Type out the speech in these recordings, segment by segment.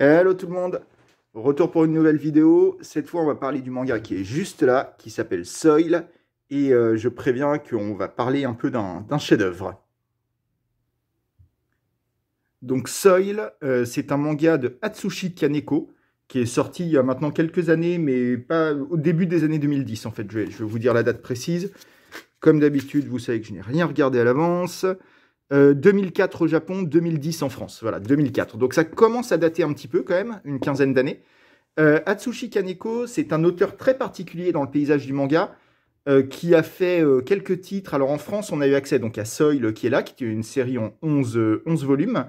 Hello tout le monde Retour pour une nouvelle vidéo. Cette fois, on va parler du manga qui est juste là, qui s'appelle Soil. Et euh, je préviens qu'on va parler un peu d'un chef-d'œuvre. Donc Soil, euh, c'est un manga de Atsushi Kaneko, qui est sorti il y a maintenant quelques années, mais pas au début des années 2010 en fait. je vais vous dire la date précise. Comme d'habitude, vous savez que je n'ai rien regardé à l'avance. 2004 euh, au Japon, 2010 en France. Voilà, 2004. Donc ça commence à dater un petit peu quand même, une quinzaine d'années. Euh, Atsushi Kaneko, c'est un auteur très particulier dans le paysage du manga euh, qui a fait quelques titres. Alors en France, on a eu accès donc à Soil qui est là, qui est une série en 11, 11 volumes.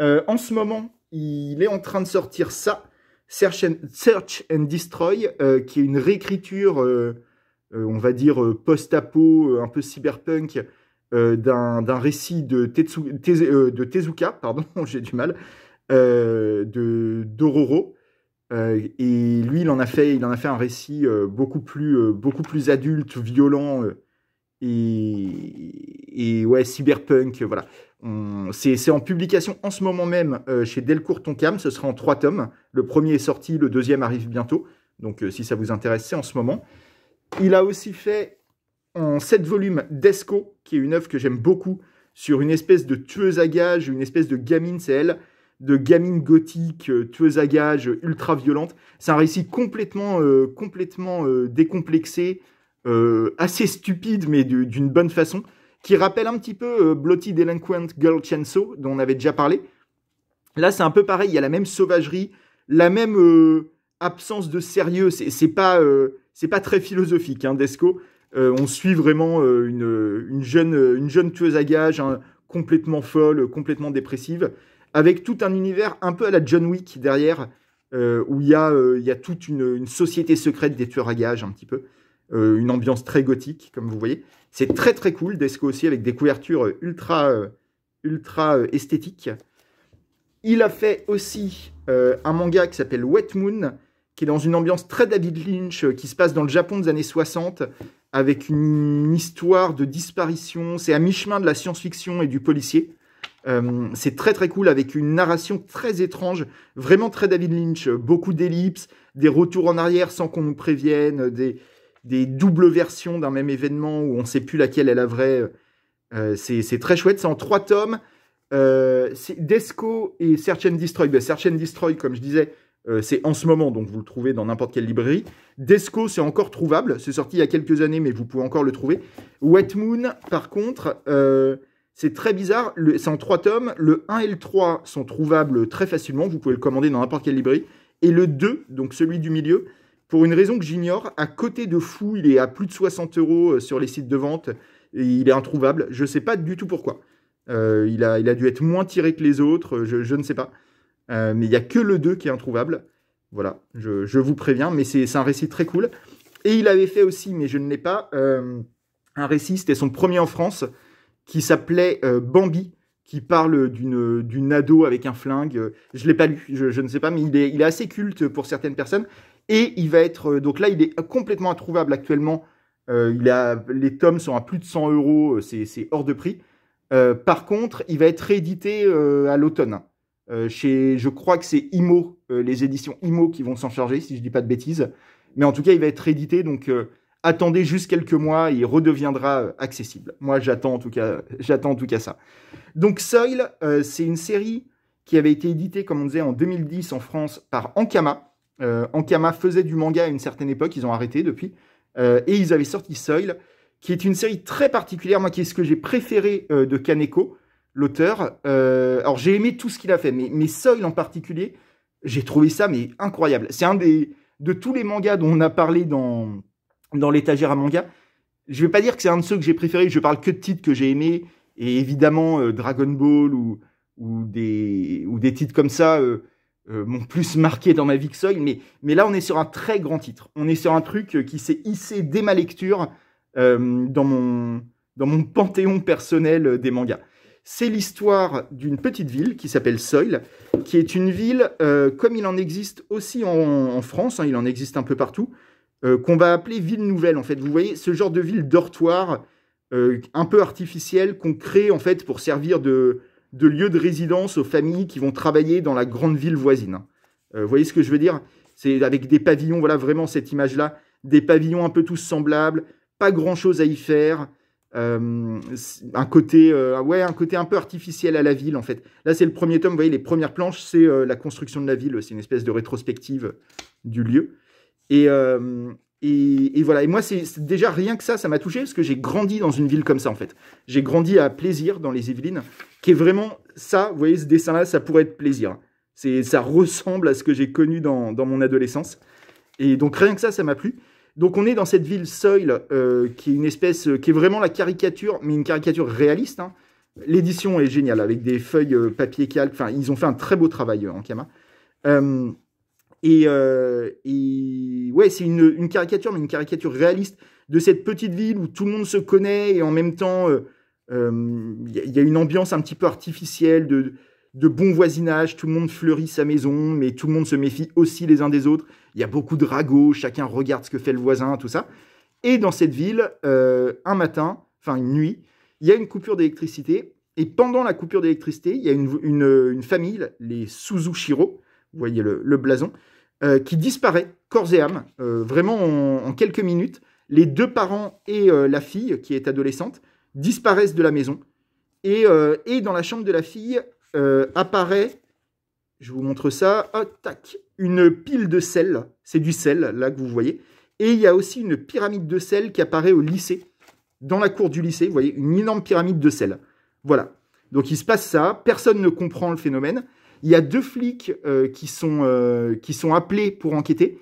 en ce moment, il est en train de sortir ça, Search and Destroy, qui est une réécriture, on va dire, post-apo, un peu cyberpunk, euh, d'un récit de, euh, de, Tezuka, pardon, j'ai du mal, euh, de d'Ororo. et lui, il en a fait, il en a fait un récit beaucoup plus, beaucoup plus adulte, violent et, et ouais, cyberpunk. Voilà. C'est en publication en ce moment même chez Delcourt Tonkam. Ce sera en trois tomes. Le premier est sorti, le deuxième arrive bientôt. Donc, si ça vous intéresse, c'est en ce moment. Il a aussi fait en 7 volumes d'Esco, qui est une œuvre que j'aime beaucoup, sur une espèce de tueuse à gage, une espèce de gamine, c'est elle, de gamine gothique, euh, tueuse à gage, euh, ultra violente. C'est un récit complètement, euh, complètement décomplexé, assez stupide, mais d'une bonne façon, qui rappelle un petit peu Bloody Delinquent Girl Chanso, dont on avait déjà parlé. Là, c'est un peu pareil, il y a la même sauvagerie, la même absence de sérieux. C'est pas, c'est pas très philosophique, hein, Desco euh, on suit vraiment euh, euh, une, jeune, tueuse à gages, hein, complètement folle, complètement dépressive, avec tout un univers un peu à la John Wick derrière, où il y, a toute une, société secrète des tueurs à gages, un petit peu. une ambiance très gothique, comme vous voyez. C'est très très cool, Desco aussi, avec des couvertures ultra, ultra esthétiques. Il a fait aussi un manga qui s'appelle Wet Moon, qui est dans une ambiance très David Lynch, qui se passe dans le Japon des années 60, avec une histoire de disparition. C'est à mi-chemin de la science-fiction et du policier. Euh, c'est très très cool avec une narration très étrange, vraiment très David Lynch. Beaucoup d'ellipses, des retours en arrière sans qu'on nous prévienne, des, doubles versions d'un même événement où on ne sait plus laquelle est la vraie. Euh, c'est très chouette. C'est en trois tomes. Euh, Desco et Search and Destroy. Ben, Search and Destroy, comme je disais, euh, c'est en ce moment, donc vous le trouvez dans n'importe quelle librairie. Desco, c'est encore trouvable. C'est sorti il y a quelques années, mais vous pouvez encore le trouver. Wetmoon, par contre, euh, c'est très bizarre. C'est en trois tomes. Le 1 et le 3 sont trouvables très facilement. Vous pouvez le commander dans n'importe quelle librairie. Et le 2, donc celui du milieu, pour une raison que j'ignore, à côté de Fou, il est à plus de 60 euros euh, sur les sites de vente. il est introuvable. Je ne sais pas du tout pourquoi. il, a, dû être moins tiré que les autres. je ne sais pas. Euh, mais il n'y a que le 2 qui est introuvable. Voilà, je, vous préviens, mais c'est un récit très cool. Et il avait fait aussi, mais je ne l'ai pas, euh, un récit, c'était son premier en France, qui s'appelait euh, Bambi, qui parle d'une ado avec un flingue. Je ne l'ai pas lu, je, ne sais pas, mais il est, il est assez culte pour certaines personnes. Et il va être, donc là, il est complètement introuvable actuellement. il a, les tomes sont à plus de 100 euros, c'est hors de prix. par contre, il va être réédité à l'automne. Euh, chez, je crois que c'est IMO, euh, les éditions IMO qui vont s'en charger, si je ne dis pas de bêtises. Mais en tout cas, il va être réédité, donc euh, attendez juste quelques mois, il redeviendra accessible. Moi, j'attends en tout cas, j'attends tout cas ça. Donc Soil, c'est une série qui avait été éditée, comme on disait, en 2010 en France par Ankama. Ankama faisait du manga à une certaine époque, ils ont arrêté depuis, et ils avaient sorti Soil, qui est une série très particulière, moi qui est ce que j'ai préféré de Kaneko l'auteur. Euh, alors j'ai aimé tout ce qu'il a fait, mais, mais Soil en particulier, j'ai trouvé ça mais incroyable. C'est un des de tous les mangas dont on a parlé dans dans l'étagère à manga. Je vais pas dire que c'est un de ceux que j'ai préféré. Je parle que de titres que j'ai aimés et évidemment euh, Dragon Ball ou ou des ou des titres comme ça euh, m'ont plus marqué dans ma vie que Soil. Mais mais là on est sur un très grand titre. On est sur un truc qui s'est hissé dès ma lecture dans mon dans mon panthéon personnel des mangas. C'est l'histoire d'une petite ville qui s'appelle Soil, qui est une ville, euh, comme il en existe aussi en, France, hein, il en existe un peu partout, euh, qu'on va appeler ville nouvelle, en fait. Vous voyez, ce genre de ville dortoir, euh, un peu artificielle, qu'on crée, en fait, pour servir de, de, lieu de résidence aux familles qui vont travailler dans la grande ville voisine. Hein. vous voyez ce que je veux dire C'est avec des pavillons, voilà, vraiment cette image-là, des pavillons un peu tous semblables, pas grand-chose à y faire, euh, un côté euh, ouais un côté un peu artificiel à la ville en fait là c'est le premier tome vous voyez les premières planches c'est euh, la construction de la ville c'est une espèce de rétrospective du lieu et, et, voilà et moi c'est déjà rien que ça ça m'a touché parce que j'ai grandi dans une ville comme ça en fait j'ai grandi à plaisir dans les Yvelines qui est vraiment ça vous voyez ce dessin là ça pourrait être plaisir c'est ça ressemble à ce que j'ai connu dans, dans mon adolescence et donc rien que ça ça m'a plu donc on est dans cette ville Soil, euh, qui est une espèce, euh, qui est vraiment la caricature, mais une caricature réaliste. Hein. L'édition est géniale, avec des feuilles euh, papier calque. Enfin, ils ont fait un très beau travail en Kama. et, euh, ouais, c'est une, caricature, mais une caricature réaliste de cette petite ville où tout le monde se connaît et en même temps, il y, a une ambiance un petit peu artificielle de, de bon voisinage, tout le monde fleurit sa maison, mais tout le monde se méfie aussi les uns des autres. Il y a beaucoup de ragots, chacun regarde ce que fait le voisin, tout ça. Et dans cette ville, euh, un matin, enfin une nuit, il y a une coupure d'électricité. Et pendant la coupure d'électricité, il y a une, famille, les Suzushiro, vous voyez le, blason, euh, qui disparaît corps et âme, euh, vraiment en, quelques minutes. Les deux parents et la fille, qui est adolescente, disparaissent de la maison. et dans la chambre de la fille, euh, apparaît, je vous montre ça, une pile de sel, c'est du sel là que vous voyez, et il y a aussi une pyramide de sel qui apparaît au lycée, dans la cour du lycée, vous voyez, une énorme pyramide de sel. Voilà. Donc il se passe ça, personne ne comprend le phénomène. Il y a deux flics euh, qui, sont, euh, qui sont appelés pour enquêter.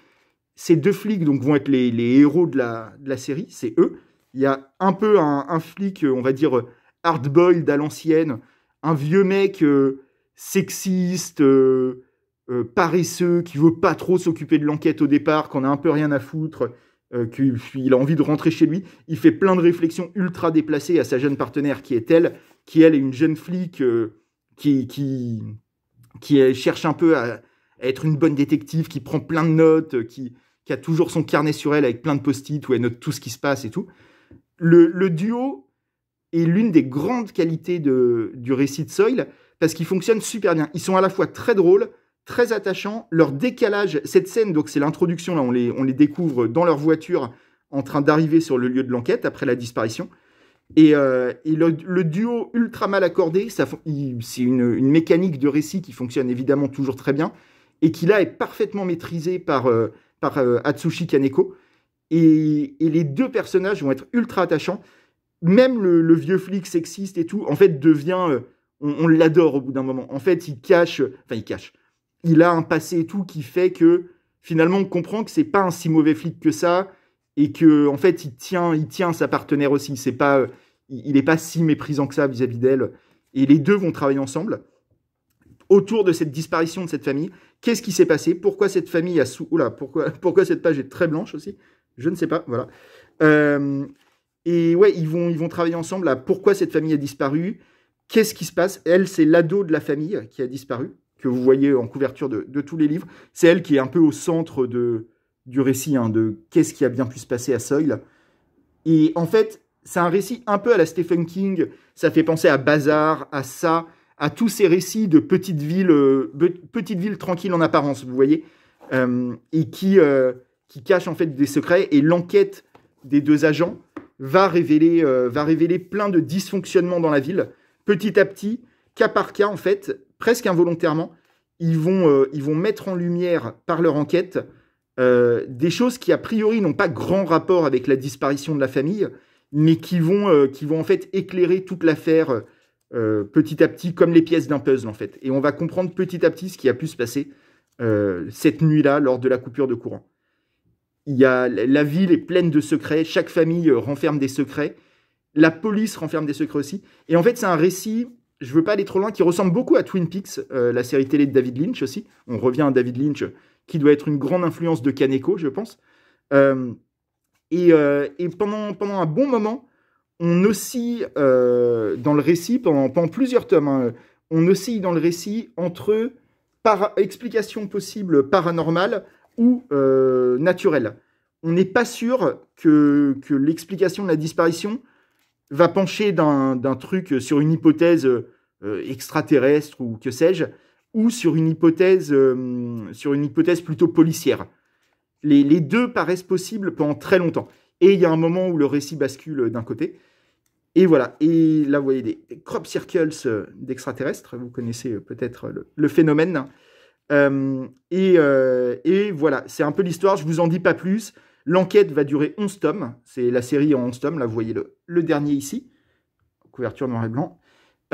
Ces deux flics donc, vont être les, héros de la, de la série, c'est eux. Il y a un peu un, un flic, on va dire, hard-boiled à l'ancienne, un vieux mec euh, sexiste, euh, euh, paresseux, qui veut pas trop s'occuper de l'enquête au départ, qu'on a un peu rien à foutre, qu'il a envie de rentrer chez lui. Il fait plein de réflexions ultra déplacées à sa jeune partenaire qui est elle, qui elle est une jeune flic qui, qui, qui cherche un peu à, être une bonne détective, qui prend plein de notes, qui, a toujours son carnet sur elle avec plein de post-it où elle note tout ce qui se passe et tout. le duo et l'une des grandes qualités de, du récit de Soil, parce qu'ils fonctionnent super bien. Ils sont à la fois très drôles, très attachants. Leur décalage, cette scène, donc c'est l'introduction, là, on les, on les découvre dans leur voiture en train d'arriver sur le lieu de l'enquête après la disparition. Et, euh, et le, duo ultra mal accordé, ça, c'est une, mécanique de récit qui fonctionne évidemment toujours très bien et qui là est parfaitement maîtrisée par, euh, par euh, Atsushi Kaneko. Et, et, les deux personnages vont être ultra attachants même le, vieux flic sexiste et tout, en fait, devient. Euh, on, l'adore au bout d'un moment. En fait, il cache. Enfin, il cache. Il a un passé et tout qui fait que finalement, on comprend que c'est pas un si mauvais flic que ça et que en fait, il tient, il tient sa partenaire aussi. C'est pas. Euh, il n'est pas si méprisant que ça vis-à-vis d'elle. Et les deux vont travailler ensemble autour de cette disparition de cette famille. Qu'est-ce qui s'est passé Pourquoi cette famille a sous. Oula, pourquoi, pourquoi cette page est très blanche aussi Je ne sais pas. Voilà. Euh, et ouais, ils vont, ils vont travailler ensemble à pourquoi cette famille a disparu, qu'est-ce qui se passe. Elle, c'est l'ado de la famille qui a disparu, que vous voyez en couverture de, tous les livres. C'est elle qui est un peu au centre de, du récit, hein, de qu'est-ce qui a bien pu se passer à Soil. Et en fait, c'est un récit un peu à la Stephen King. Ça fait penser à Bazar, à ça, à tous ces récits de petites villes, euh, petites villes tranquilles en apparence, vous voyez, euh, et qui, euh, qui cachent en fait des secrets. Et l'enquête des deux agents va révéler, euh, va révéler plein de dysfonctionnements dans la ville. Petit à petit, cas par cas, en fait, presque involontairement, ils vont, euh, ils vont mettre en lumière par leur enquête euh, des choses qui, a priori, n'ont pas grand rapport avec la disparition de la famille, mais qui vont, qui vont en fait éclairer toute l'affaire petit à petit, comme les pièces d'un puzzle, en fait. Et on va comprendre petit à petit ce qui a pu se passer cette nuit-là lors de la coupure de courant la ville est pleine de secrets, chaque famille euh, renferme des secrets, la police renferme des secrets aussi. Et en fait, c'est un récit, je ne veux pas aller trop loin, qui ressemble beaucoup à Twin Peaks, euh, la série télé de David Lynch aussi. On revient à David Lynch, qui doit être une grande influence de Kaneko, je pense. Euh, et, pendant, pendant un bon moment, on oscille dans le récit, pendant, pendant plusieurs tomes, hein, on oscille dans le récit entre par explication possible paranormale, ou euh, naturel. On n'est pas sûr que, l'explication de la disparition va pencher d'un truc sur une hypothèse euh, extraterrestre ou que sais-je, ou sur une hypothèse, euh, sur une hypothèse plutôt policière. Les, deux paraissent possibles pendant très longtemps. Et il y a un moment où le récit bascule d'un côté. Et voilà. Et là, vous voyez des crop circles d'extraterrestres. Vous connaissez peut-être le, phénomène. Euh, euh, et, voilà, c'est un peu l'histoire, je vous en dis pas plus. L'enquête va durer 11 tomes, c'est la série en 11 tomes, là vous voyez le, dernier ici, couverture noir et blanc.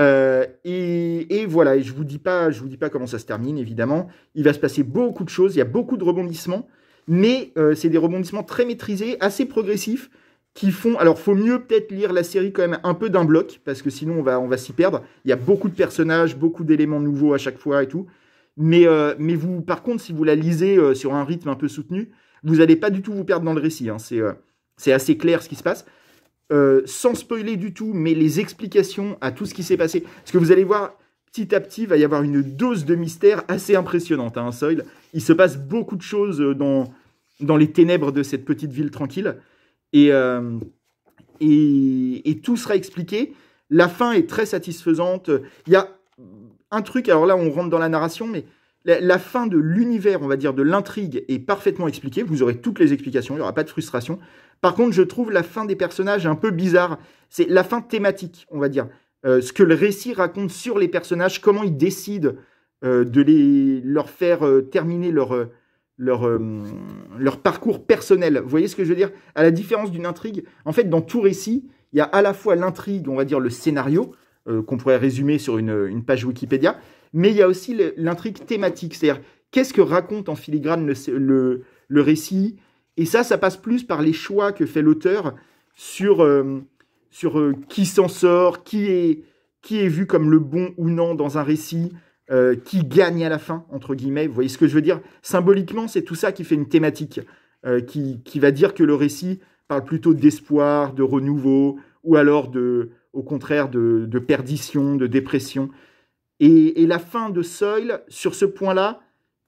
Euh, et, et, voilà, et je vous dis pas, je vous dis pas comment ça se termine évidemment. Il va se passer beaucoup de choses, il y a beaucoup de rebondissements, mais c'est des rebondissements très maîtrisés, assez progressifs, qui font. Alors, faut mieux peut-être lire la série quand même un peu d'un bloc, parce que sinon on va, on va s'y perdre. Il y a beaucoup de personnages, beaucoup d'éléments nouveaux à chaque fois et tout. Mais, euh, mais vous, par contre, si vous la lisez euh, sur un rythme un peu soutenu, vous n'allez pas du tout vous perdre dans le récit. Hein. Euh, c'est, assez clair ce qui se passe. sans spoiler du tout, mais les explications à tout ce qui s'est passé. Parce que vous allez voir, petit à petit, va y avoir une dose de mystère assez impressionnante à hein, Il se passe beaucoup de choses dans, dans les ténèbres de cette petite ville tranquille. Et, et, et tout sera expliqué. La fin est très satisfaisante. Il y a un truc, alors là on rentre dans la narration, mais la, fin de l'univers, on va dire, de l'intrigue est parfaitement expliquée, vous aurez toutes les explications, il n'y aura pas de frustration. Par contre, je trouve la fin des personnages un peu bizarre, c'est la fin thématique, on va dire. Euh, ce que le récit raconte sur les personnages, comment ils décident euh, de les, leur faire euh, terminer leur, leur, leur parcours personnel. Vous voyez ce que je veux dire À la différence d'une intrigue, en fait, dans tout récit, il y a à la fois l'intrigue, on va dire le scénario, euh, qu'on pourrait résumer sur une, page Wikipédia. Mais il y a aussi l'intrigue thématique, c'est-à-dire qu'est-ce que raconte en filigrane le, récit. Et ça, ça passe plus par les choix que fait l'auteur sur, euh, sur euh, qui s'en sort, qui est, qui est vu comme le bon ou non dans un récit, qui gagne à la fin, entre guillemets. Vous voyez ce que je veux dire Symboliquement, c'est tout ça qui fait une thématique, qui va dire que le récit parle plutôt d'espoir, de renouveau, ou alors de, au contraire de, perdition, de dépression. Et, la fin de Soil, sur ce point-là,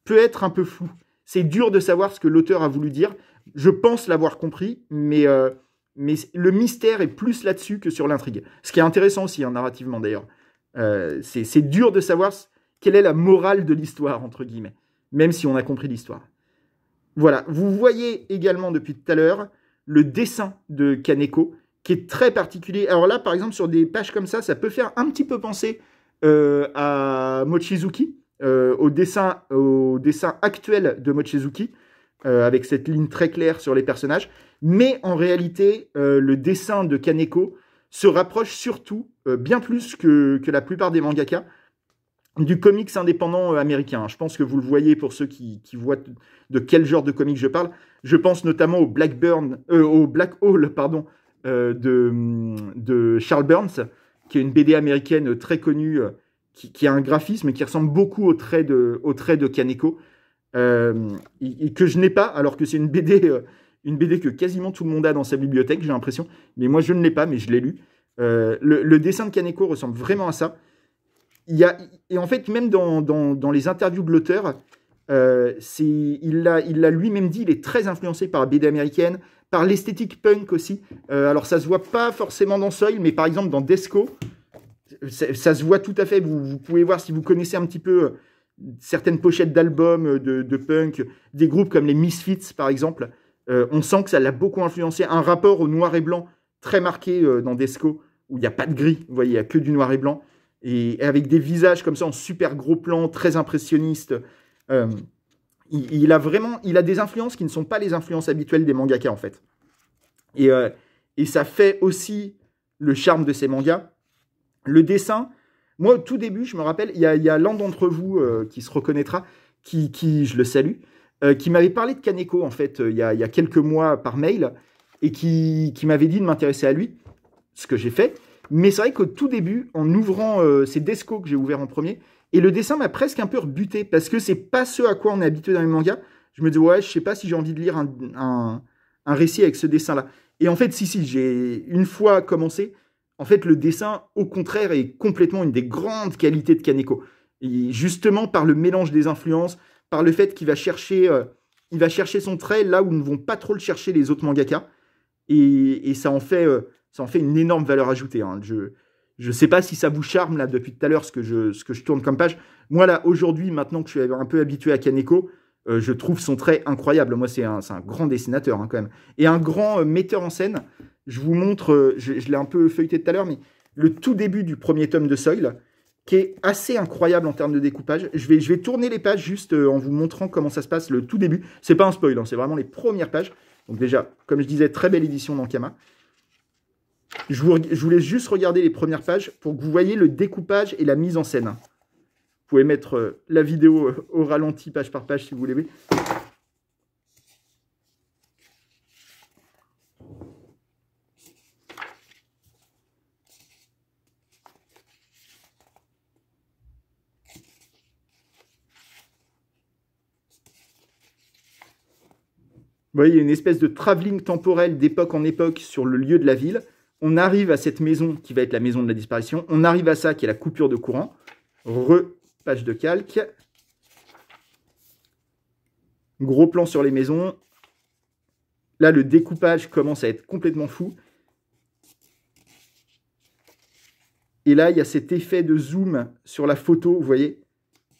peut être un peu floue. C'est dur de savoir ce que l'auteur a voulu dire. Je pense l'avoir compris, mais, euh, mais le mystère est plus là-dessus que sur l'intrigue. Ce qui est intéressant aussi, en hein, narrativement d'ailleurs. Euh, c'est dur de savoir quelle est la morale de l'histoire, entre guillemets, même si on a compris l'histoire. Voilà, vous voyez également depuis tout à l'heure le dessin de Kaneko, qui est très particulier. Alors là, par exemple, sur des pages comme ça, ça peut faire un petit peu penser euh, à Mochizuki, euh, au, dessin, au dessin actuel de Mochizuki, euh, avec cette ligne très claire sur les personnages. Mais en réalité, le dessin de Kaneko se rapproche surtout, bien plus que, que, la plupart des mangaka du comics indépendant américain. Je pense que vous le voyez pour ceux qui, voient de quel genre de comics je parle. Je pense notamment au Blackburn, au Black Hole, pardon, euh, de, Charles Burns, qui est une BD américaine très connue, euh, qui, a un graphisme qui ressemble beaucoup au trait de, au trait de Kaneko, et euh, que je n'ai pas, alors que c'est une BD une BD que quasiment tout le monde a dans sa bibliothèque, j'ai l'impression. Mais moi, je ne l'ai pas, mais je l'ai lu. le, dessin de Kaneko ressemble vraiment à ça. Il y et en fait, même dans, les interviews de l'auteur, il l'a lui-même dit, il est très influencé par la BD américaine, par l'esthétique punk aussi. Euh, alors ça se voit pas forcément dans Soil, mais par exemple dans Desco, ça, se voit tout à fait. Vous, pouvez voir si vous connaissez un petit peu euh, certaines pochettes d'albums euh, de, punk, des groupes comme les Misfits par exemple. on sent que ça l'a beaucoup influencé. Un rapport au noir et blanc très marqué dans Desco, où il n'y a pas de gris, vous voyez, il que du noir et blanc. Et, avec des visages comme ça en super gros plan, très impressionniste. Il, a vraiment, il a des influences qui ne sont pas les influences habituelles des mangakas, en fait. Euh, et, ça fait aussi le charme de ces mangas. Le dessin, moi au tout début, je me rappelle, il y a, l'un d'entre vous euh, qui se reconnaîtra, qui, qui je le salue, euh, qui m'avait parlé de Kaneko en fait il y, a, quelques mois par mail et qui, qui m'avait dit de m'intéresser à lui, ce que j'ai fait. Mais c'est vrai qu'au tout début, en ouvrant, ces descos que j'ai ouvert en premier, et le dessin m'a presque un peu rebuté parce que c'est pas ce à quoi on est habitué dans les mangas. Je me dis, ouais, je sais pas si j'ai envie de lire un, récit avec ce dessin-là. Et en fait, si, si, j'ai une fois commencé, en fait, le dessin, au contraire, est complètement une des grandes qualités de Kaneko. Et justement, par le mélange des influences, par le fait qu'il va chercher, euh, va chercher son trait là où ne vont pas trop le chercher les autres mangakas. Et, ça, en fait, euh, ça en fait une énorme valeur ajoutée. Hein. jeu je ne sais pas si ça vous charme là depuis tout à l'heure ce que je ce que je tourne comme page. Moi là aujourd'hui, maintenant que je suis un peu habitué à Kaneko, euh, je trouve son trait incroyable. Moi c'est un, grand dessinateur hein, quand même et un grand euh, metteur en scène. Je vous montre, euh, je, l'ai un peu feuilleté tout à l'heure, mais le tout début du premier tome de Soil, qui est assez incroyable en termes de découpage. Je vais je vais tourner les pages juste en vous montrant comment ça se passe le tout début. C'est pas un spoil, hein, c'est vraiment les premières pages. Donc déjà, comme je disais, très belle édition d'Ankama. Je voulais juste regarder les premières pages pour que vous voyez le découpage et la mise en scène. Vous pouvez mettre euh, la vidéo euh, au ralenti, page par page, si vous voulez. Vous voyez, une espèce de travelling temporel d'époque en époque sur le lieu de la ville on arrive à cette maison qui va être la maison de la disparition, on arrive à ça qui est la coupure de courant, repage de calque, gros plan sur les maisons, là le découpage commence à être complètement fou, et là il y a cet effet de zoom sur la photo, vous voyez,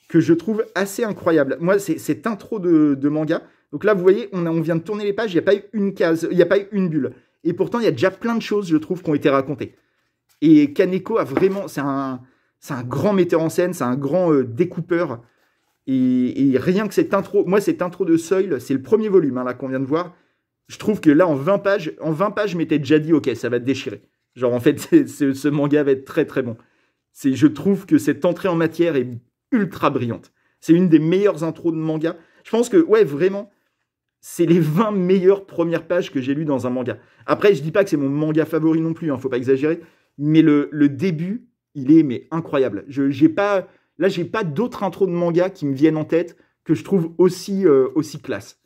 que je trouve assez incroyable. Moi, c'est cette intro de, manga. Donc là, vous voyez, on, on vient de tourner les pages, il n'y a pas eu une case, il n'y a pas eu une bulle. Et pourtant, il y a déjà plein de choses, je trouve, qui ont été racontées. Et Kaneko a vraiment. C'est un, un grand metteur en scène, c'est un grand euh, découpeur. Et, rien que cette intro. Moi, cette intro de Soil, c'est le premier volume hein, là qu'on vient de voir. Je trouve que là, en 20 pages, en 20 pages, je m'étais déjà dit, ok, ça va déchirer. Genre, en fait, ce manga va être très très bon. C'est, je trouve que cette entrée en matière est ultra brillante. C'est une des meilleures intros de manga. Je pense que, ouais, vraiment, c'est les 20 meilleures premières pages que j'ai lues dans un manga. Après, je dis pas que c'est mon manga favori non plus, ne hein, faut pas exagérer, mais le, début, il est mais incroyable. Je n'ai pas là, j'ai pas d'autres intros de manga qui me viennent en tête que je trouve aussi euh, aussi classe.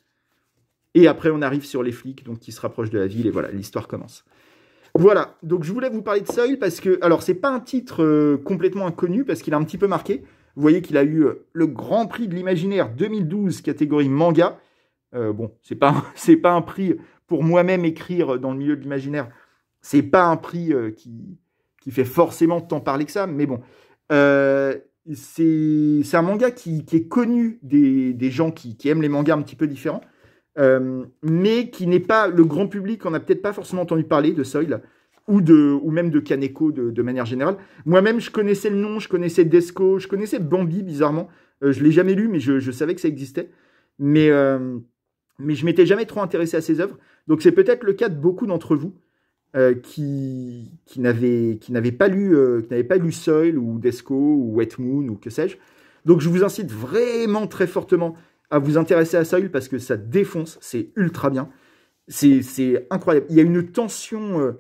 Et après, on arrive sur les flics, donc qui se rapprochent de la ville, et voilà, l'histoire commence. Voilà, donc je voulais vous parler de Soil parce que, alors c'est pas un titre euh, complètement inconnu parce qu'il a un petit peu marqué. Vous voyez qu'il a eu euh, le Grand Prix de l'Imaginaire 2012 catégorie manga euh, bon, c'est pas c'est pas un prix pour moi-même écrire dans le milieu de l'imaginaire. C'est pas un prix euh, qui qui fait forcément tant parler que ça, mais bon. Euh, c'est un manga qui, qui, est connu des, des gens qui, qui, aiment les mangas un petit peu différents, euh, mais qui n'est pas le grand public. On a peut-être pas forcément entendu parler de Soil ou de ou même de Kaneko de, de manière générale. Moi-même, je connaissais le nom, je connaissais Desco, je connaissais Bambi bizarrement. je l'ai jamais lu, mais je, je savais que ça existait. Mais mais je m'étais jamais trop intéressé à ses œuvres. Donc c'est peut-être le cas de beaucoup d'entre vous euh, qui, qui n'avaient pas lu euh, qui pas lu Soil ou Desco ou Wet Moon ou que sais-je. Donc je vous incite vraiment très fortement à vous intéresser à Soil parce que ça défonce, c'est ultra bien. C'est incroyable. Il y a une tension, euh,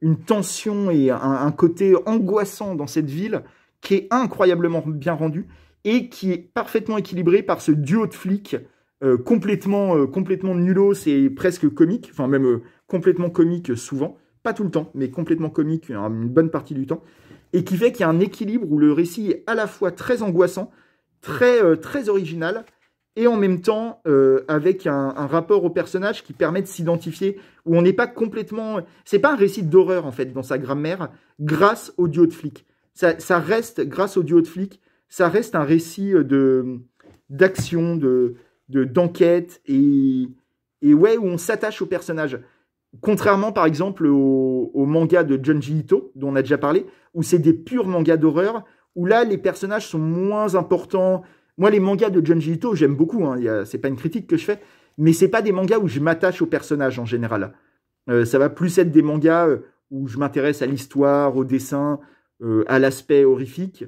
une tension et un, un, côté angoissant dans cette ville qui est incroyablement bien rendu et qui est parfaitement équilibré par ce duo de flics euh, complètement, euh, complètement nulos et presque comique, enfin même euh, complètement comique souvent, pas tout le temps, mais complètement comique une bonne partie du temps, et qui fait qu'il y a un équilibre où le récit est à la fois très angoissant, très, très original, et en même temps avec un, rapport au personnage qui permet de s'identifier, où on n'est pas complètement... C'est pas un récit d'horreur en fait dans sa grammaire, grâce au duo de flics. Ça, reste, grâce au duo de flic ça reste un récit d'action, de, d'enquête et, et ouais, où on s'attache aux personnages Contrairement par exemple au, au, manga de Junji Ito, dont on a déjà parlé, où c'est des purs mangas d'horreur, où là les personnages sont moins importants. Moi, les mangas de Junji Ito, j'aime beaucoup, hein, c'est pas une critique que je fais, mais c'est pas des mangas où je m'attache aux personnages en général. Euh, ça va plus être des mangas euh, où je m'intéresse à l'histoire, au dessin, euh, à l'aspect horrifique,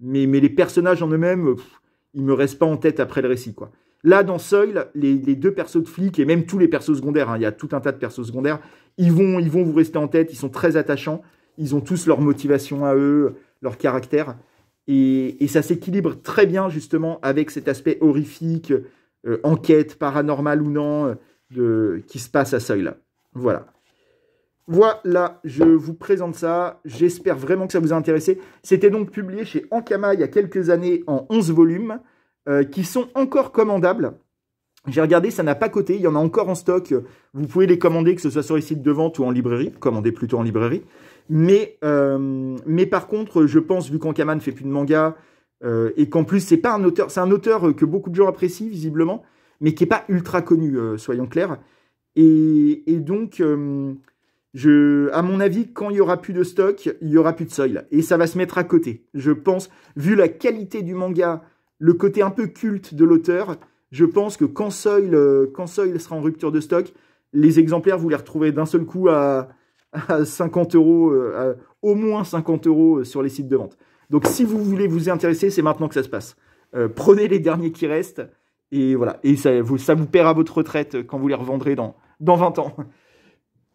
mais, mais les personnages en eux-mêmes, ils me restent pas en tête après le récit, quoi. Là, dans Seuil, les, deux persos de flics et même tous les persos secondaires, hein, il y a tout un tas de persos secondaires, ils vont, ils vont vous rester en tête, ils sont très attachants, ils ont tous leur motivation à eux, leur caractère. Et, ça s'équilibre très bien, justement, avec cet aspect horrifique, euh, enquête, paranormale ou non, qui se passe à Seuil. Voilà. Voilà, je vous présente ça. J'espère vraiment que ça vous a intéressé. C'était donc publié chez Ankama il y a quelques années en 11 volumes. Euh, qui sont encore commandables. J'ai regardé, ça n'a pas coté, il y en a encore en stock. Vous pouvez les commander, que ce soit sur les sites de vente ou en librairie. Commandez plutôt en librairie. Mais, euh, mais par contre, je pense, vu qu'Ankaman ne fait plus de manga, euh, et qu'en plus, c'est pas un auteur, c'est un auteur que beaucoup de gens apprécient, visiblement, mais qui n'est pas ultra connu, soyons clairs. Et, donc, je, à mon avis, quand il y aura plus de stock, il y aura plus de seuil. Et ça va se mettre à côté. Je pense, vu la qualité du manga, le côté un peu culte de l'auteur. Je pense que quand Soil, euh, quand sera en rupture de stock, les exemplaires, vous les retrouverez d'un seul coup à, 50 euros, euh, au moins 50 euros sur les sites de vente. Donc si vous voulez vous y intéresser, c'est maintenant que ça se passe. Euh, prenez les derniers qui restent et voilà. Et ça vous, ça paiera votre retraite quand vous les revendrez dans, dans 20 ans.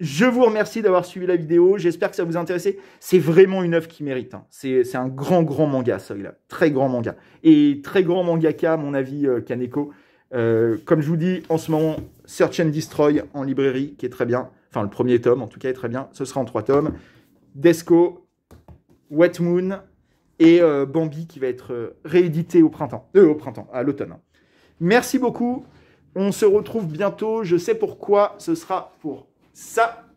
Je vous remercie d'avoir suivi la vidéo. J'espère que ça vous a intéressé. C'est vraiment une œuvre qui mérite. Hein. C'est un grand, grand manga, celui-là. Très grand manga. Et très grand mangaka, à mon avis, euh, Kaneko. Euh, comme je vous dis, en ce moment, Search and Destroy en librairie, qui est très bien. Enfin, le premier tome, en tout cas, est très bien. Ce sera en trois tomes. Desco, Wet Moon et euh, Bambi, qui va être réédité au printemps. au printemps, à l'automne. Hein. Merci beaucoup. On se retrouve bientôt. Je sais pourquoi. Ce sera pour ça.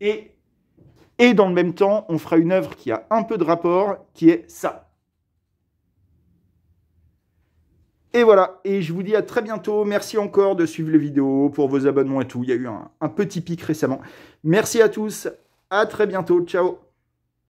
Et, et dans le même temps, on fera une œuvre qui a un peu de rapport, qui est ça. Et voilà, et je vous dis à très bientôt. Merci encore de suivre les vidéos, pour vos abonnements et tout. Il y a eu un, un petit pic récemment. Merci à tous, à très bientôt, ciao